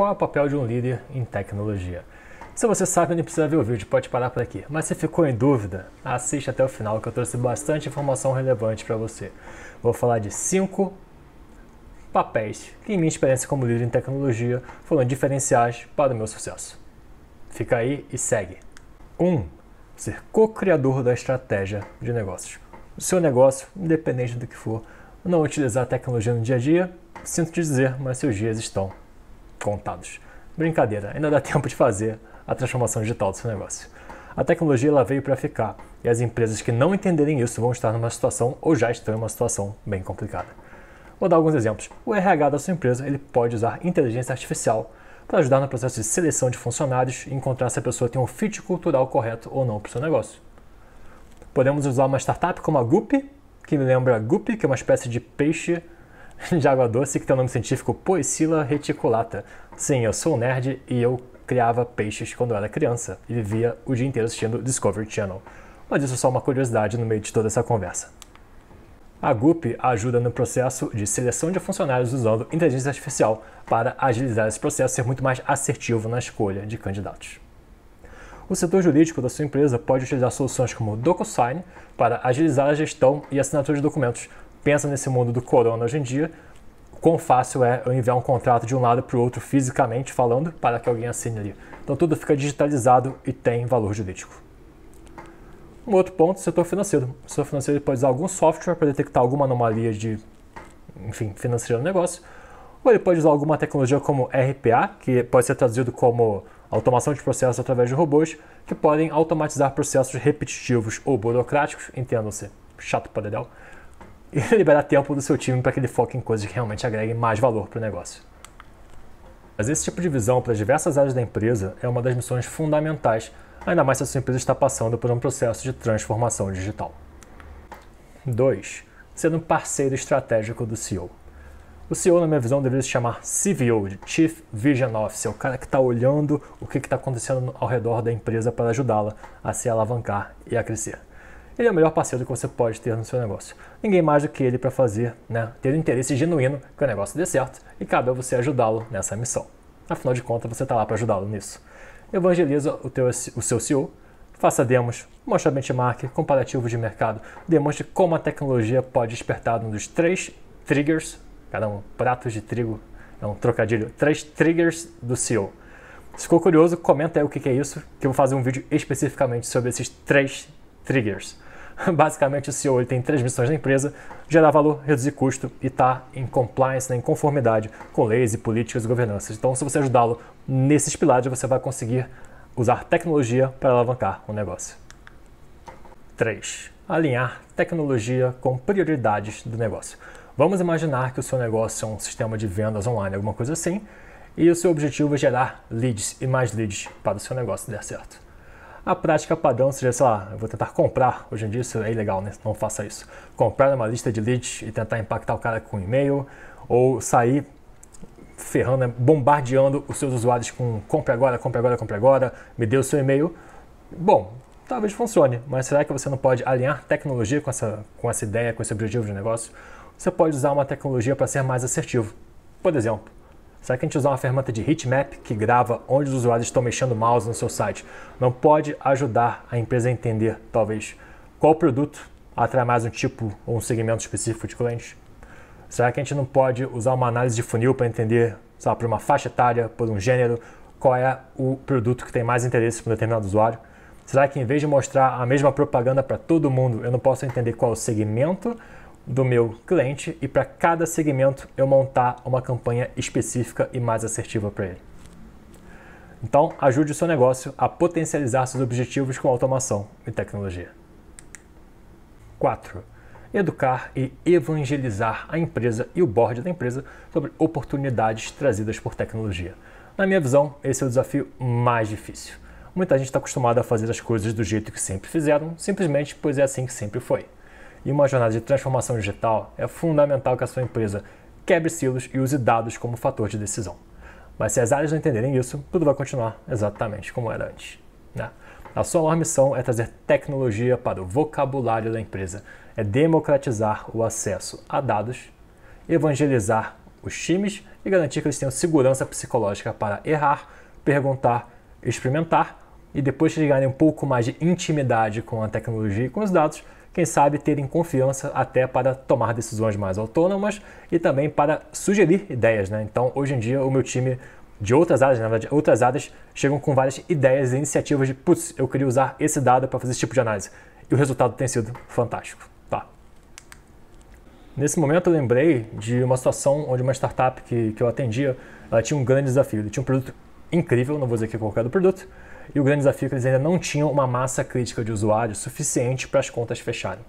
Qual é o papel de um líder em tecnologia? Se você sabe, não precisa ver o vídeo, pode parar por aqui. Mas se ficou em dúvida, assiste até o final que eu trouxe bastante informação relevante para você. Vou falar de cinco papéis que, em minha experiência como líder em tecnologia, foram diferenciais para o meu sucesso. Fica aí e segue. 1. Um, ser co-criador da estratégia de negócios. O seu negócio, independente do que for, não utilizar a tecnologia no dia a dia, sinto te dizer, mas seus dias estão contados. Brincadeira, ainda dá tempo de fazer a transformação digital do seu negócio. A tecnologia ela veio para ficar e as empresas que não entenderem isso vão estar numa situação ou já estão em uma situação bem complicada. Vou dar alguns exemplos. O RH da sua empresa ele pode usar inteligência artificial para ajudar no processo de seleção de funcionários e encontrar se a pessoa tem um fit cultural correto ou não para o seu negócio. Podemos usar uma startup como a Guppy, que me lembra Guppy, que é uma espécie de peixe de água doce, que tem o nome científico Poecilla reticulata. Sim, eu sou um nerd e eu criava peixes quando eu era criança e vivia o dia inteiro assistindo Discovery Channel. Mas isso é só uma curiosidade no meio de toda essa conversa. A GUP ajuda no processo de seleção de funcionários usando inteligência artificial para agilizar esse processo e ser muito mais assertivo na escolha de candidatos. O setor jurídico da sua empresa pode utilizar soluções como DocuSign para agilizar a gestão e assinatura de documentos, pensa nesse mundo do corona hoje em dia, quão fácil é eu enviar um contrato de um lado para o outro fisicamente falando para que alguém assine ali. Então tudo fica digitalizado e tem valor jurídico. Um outro ponto, setor financeiro. O setor financeiro pode usar algum software para detectar alguma anomalia de, enfim, financeira no negócio, ou ele pode usar alguma tecnologia como RPA, que pode ser traduzido como automação de processos através de robôs, que podem automatizar processos repetitivos ou burocráticos, entendam-se, chato para e liberar tempo do seu time para que ele foque em coisas que realmente agreguem mais valor para o negócio. Mas esse tipo de visão para as diversas áreas da empresa é uma das missões fundamentais, ainda mais se a sua empresa está passando por um processo de transformação digital. 2. Sendo um parceiro estratégico do CEO. O CEO, na minha visão, deveria se chamar CVO, de Chief Vision Officer, o cara que está olhando o que está acontecendo ao redor da empresa para ajudá-la a se alavancar e a crescer ele é o melhor parceiro que você pode ter no seu negócio. Ninguém mais do que ele para fazer, né, ter interesse genuíno que o negócio dê certo e cabe a você ajudá-lo nessa missão. Afinal de contas, você está lá para ajudá-lo nisso. Evangeliza o, teu, o seu CEO, faça demos, mostre benchmark, comparativo de mercado, demonstre como a tecnologia pode despertar um dos três triggers, cada um pratos de trigo, é um trocadilho, três triggers do CEO. Se ficou curioso, comenta aí o que é isso, que eu vou fazer um vídeo especificamente sobre esses três triggers. Basicamente, o CEO ele tem três missões na empresa: gerar valor, reduzir custo e estar tá em compliance, né, em conformidade com leis e políticas e governanças. Então, se você ajudá-lo nesses pilares, você vai conseguir usar tecnologia para alavancar o negócio. 3. Alinhar tecnologia com prioridades do negócio. Vamos imaginar que o seu negócio é um sistema de vendas online, alguma coisa assim, e o seu objetivo é gerar leads e mais leads para o seu negócio dar certo a prática padrão seja, sei lá, eu vou tentar comprar, hoje em dia isso é ilegal, né? Não faça isso. Comprar uma lista de leads e tentar impactar o cara com e-mail, ou sair ferrando, né? bombardeando os seus usuários com compre agora, compre agora, compre agora, me dê o seu e-mail. Bom, talvez funcione, mas será que você não pode alinhar tecnologia com essa, com essa ideia, com esse objetivo de negócio? Você pode usar uma tecnologia para ser mais assertivo. Por exemplo, Será que a gente usar uma ferramenta de heatmap que grava onde os usuários estão mexendo o mouse no seu site não pode ajudar a empresa a entender, talvez, qual produto atrai mais um tipo ou um segmento específico de clientes? Será que a gente não pode usar uma análise de funil para entender, sabe, por uma faixa etária, por um gênero, qual é o produto que tem mais interesse para um determinado usuário? Será que em vez de mostrar a mesma propaganda para todo mundo, eu não posso entender qual é o segmento do meu cliente e para cada segmento eu montar uma campanha específica e mais assertiva para ele. Então, ajude o seu negócio a potencializar seus objetivos com automação e tecnologia. 4. Educar e evangelizar a empresa e o board da empresa sobre oportunidades trazidas por tecnologia. Na minha visão, esse é o desafio mais difícil. Muita gente está acostumada a fazer as coisas do jeito que sempre fizeram, simplesmente pois é assim que sempre foi e uma jornada de transformação digital, é fundamental que a sua empresa quebre silos e use dados como fator de decisão. Mas se as áreas não entenderem isso, tudo vai continuar exatamente como era antes. Né? A sua maior missão é trazer tecnologia para o vocabulário da empresa, é democratizar o acesso a dados, evangelizar os times e garantir que eles tenham segurança psicológica para errar, perguntar, experimentar e depois que eles ganharem um pouco mais de intimidade com a tecnologia e com os dados, quem sabe terem confiança até para tomar decisões mais autônomas e também para sugerir ideias. Né? Então, hoje em dia, o meu time de outras áreas, na verdade, outras áreas chegam com várias ideias e iniciativas de, putz, eu queria usar esse dado para fazer esse tipo de análise. E o resultado tem sido fantástico. Tá. Nesse momento, eu lembrei de uma situação onde uma startup que, que eu atendia, ela tinha um grande desafio. Ele tinha um produto incrível, não vou dizer que é qualquer o produto, e o grande desafio é que eles ainda não tinham uma massa crítica de usuários suficiente para as contas fecharem.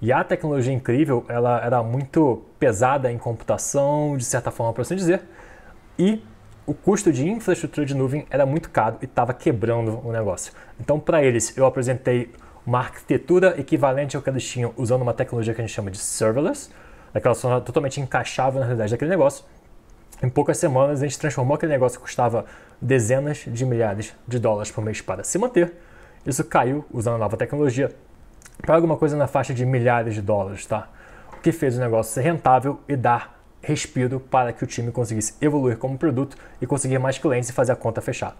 E a tecnologia incrível, ela era muito pesada em computação, de certa forma, para assim dizer, e o custo de infraestrutura de nuvem era muito caro e estava quebrando o negócio. Então, para eles, eu apresentei uma arquitetura equivalente ao que eles tinham usando uma tecnologia que a gente chama de serverless, aquela totalmente encaixável na realidade daquele negócio, em poucas semanas, a gente transformou aquele negócio que custava dezenas de milhares de dólares por mês para se manter. Isso caiu, usando a nova tecnologia, para alguma coisa na faixa de milhares de dólares, tá? O que fez o negócio ser rentável e dar respiro para que o time conseguisse evoluir como produto e conseguir mais clientes e fazer a conta fechar.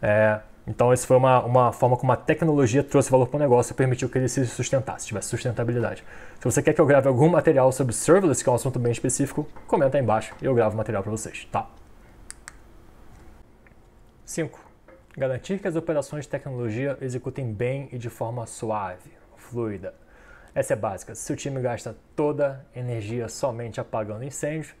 É, então, essa foi uma, uma forma como a tecnologia trouxe valor para o negócio e permitiu que ele se sustentasse, tivesse sustentabilidade. Se você quer que eu grave algum material sobre serverless, que é um assunto bem específico, comenta aí embaixo e eu gravo material para vocês, tá? 5. Garantir que as operações de tecnologia executem bem e de forma suave, fluida. Essa é básica. Se o time gasta toda a energia somente apagando incêndio,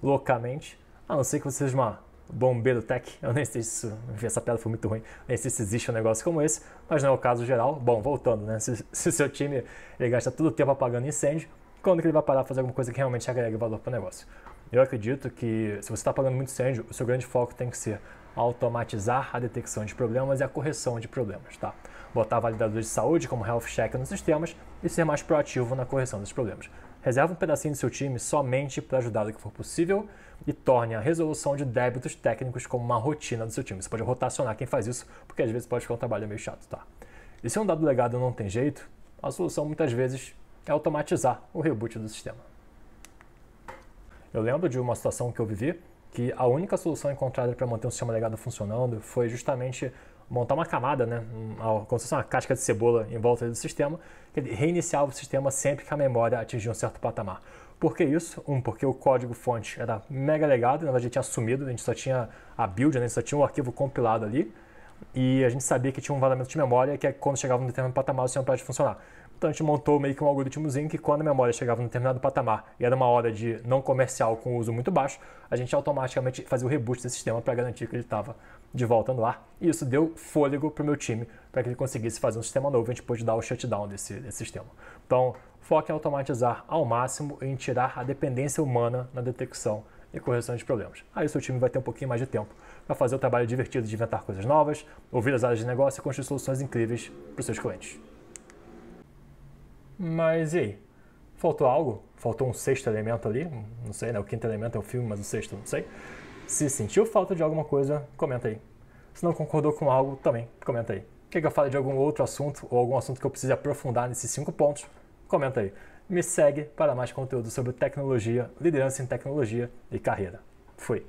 loucamente, a não ser que você seja uma bombeiro tech. Eu nem sei se enfim, essa piada foi muito ruim. Nem sei se existe um negócio como esse, mas não é o caso geral. Bom, voltando, né? Se, se seu time ele gasta todo o tempo apagando incêndio, quando que ele vai parar de fazer alguma coisa que realmente agrega valor para o negócio? Eu acredito que se você está apagando muito incêndio, o seu grande foco tem que ser automatizar a detecção de problemas e a correção de problemas, tá? botar validadores de saúde como health check nos sistemas e ser mais proativo na correção dos problemas. Reserve um pedacinho do seu time somente para ajudar o que for possível e torne a resolução de débitos técnicos como uma rotina do seu time. Você pode rotacionar quem faz isso, porque às vezes pode ficar um trabalho meio chato, tá? E se um dado legado não tem jeito, a solução muitas vezes é automatizar o reboot do sistema. Eu lembro de uma situação que eu vivi que a única solução encontrada para manter um sistema legado funcionando foi justamente montar uma camada, né? como se fosse uma casca de cebola em volta do sistema, que ele reiniciava o sistema sempre que a memória atingia um certo patamar. Por que isso? Um, porque o código-fonte era mega legado, na verdade tinha sumido, a gente só tinha a build, né? a gente só tinha o um arquivo compilado ali, e a gente sabia que tinha um vazamento de memória, que é quando chegava um determinado patamar o sistema parava de funcionar. Então a gente montou meio que um algoritmozinho que quando a memória chegava em um determinado patamar e era uma hora de não comercial com uso muito baixo, a gente automaticamente fazia o reboot do sistema para garantir que ele estava de volta no ar. E isso deu fôlego para o meu time para que ele conseguisse fazer um sistema novo. A gente pôde dar o shutdown desse, desse sistema. Então, foque em é automatizar ao máximo e em tirar a dependência humana na detecção e correção de problemas. Aí o seu time vai ter um pouquinho mais de tempo para fazer o trabalho divertido de inventar coisas novas, ouvir as áreas de negócio e construir soluções incríveis para os seus clientes. Mas e aí? Faltou algo? Faltou um sexto elemento ali? Não sei, né? O quinto elemento é o filme, mas o sexto não sei. Se sentiu falta de alguma coisa, comenta aí. Se não concordou com algo, também comenta aí. Quer que eu fale de algum outro assunto ou algum assunto que eu precise aprofundar nesses cinco pontos? Comenta aí. Me segue para mais conteúdo sobre tecnologia, liderança em tecnologia e carreira. Fui!